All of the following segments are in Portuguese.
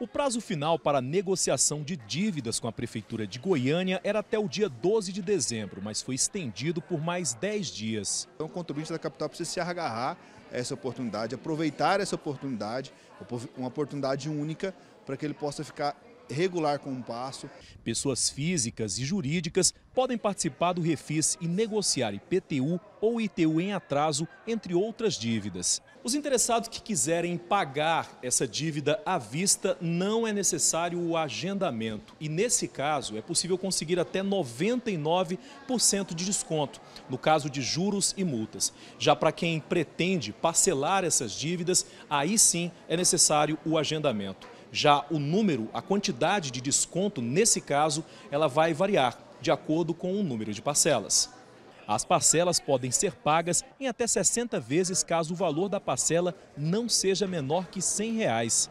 O prazo final para negociação de dívidas com a Prefeitura de Goiânia era até o dia 12 de dezembro, mas foi estendido por mais 10 dias. Então, é o contribuinte da capital precisa se agarrar a essa oportunidade, aproveitar essa oportunidade, uma oportunidade única, para que ele possa ficar regular com um passo. Pessoas físicas e jurídicas podem participar do Refis e negociar IPTU ou ITU em atraso, entre outras dívidas. Os interessados que quiserem pagar essa dívida à vista não é necessário o agendamento e, nesse caso, é possível conseguir até 99% de desconto, no caso de juros e multas. Já para quem pretende parcelar essas dívidas, aí sim é necessário o agendamento. Já o número, a quantidade de desconto, nesse caso, ela vai variar de acordo com o número de parcelas. As parcelas podem ser pagas em até 60 vezes caso o valor da parcela não seja menor que R$ 100. Reais.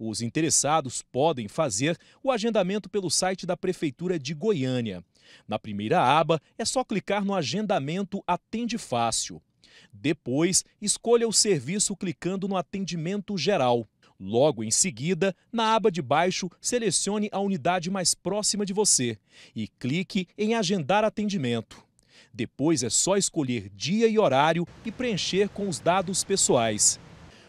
Os interessados podem fazer o agendamento pelo site da Prefeitura de Goiânia. Na primeira aba, é só clicar no agendamento Atende Fácil. Depois, escolha o serviço clicando no Atendimento Geral. Logo em seguida, na aba de baixo, selecione a unidade mais próxima de você e clique em Agendar Atendimento. Depois é só escolher dia e horário e preencher com os dados pessoais.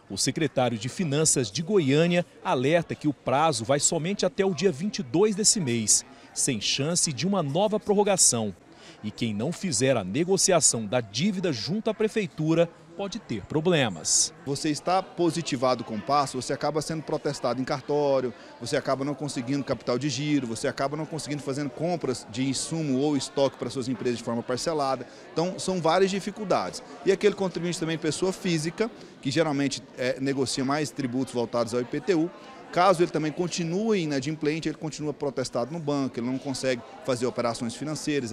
O secretário de Finanças de Goiânia alerta que o prazo vai somente até o dia 22 desse mês, sem chance de uma nova prorrogação. E quem não fizer a negociação da dívida junto à prefeitura pode ter problemas. Você está positivado com o passo, você acaba sendo protestado em cartório, você acaba não conseguindo capital de giro, você acaba não conseguindo fazendo compras de insumo ou estoque para suas empresas de forma parcelada. Então, são várias dificuldades. E aquele contribuinte também, pessoa física, que geralmente é, negocia mais tributos voltados ao IPTU, Caso ele também continue inadimplente, ele continua protestado no banco, ele não consegue fazer operações financeiras.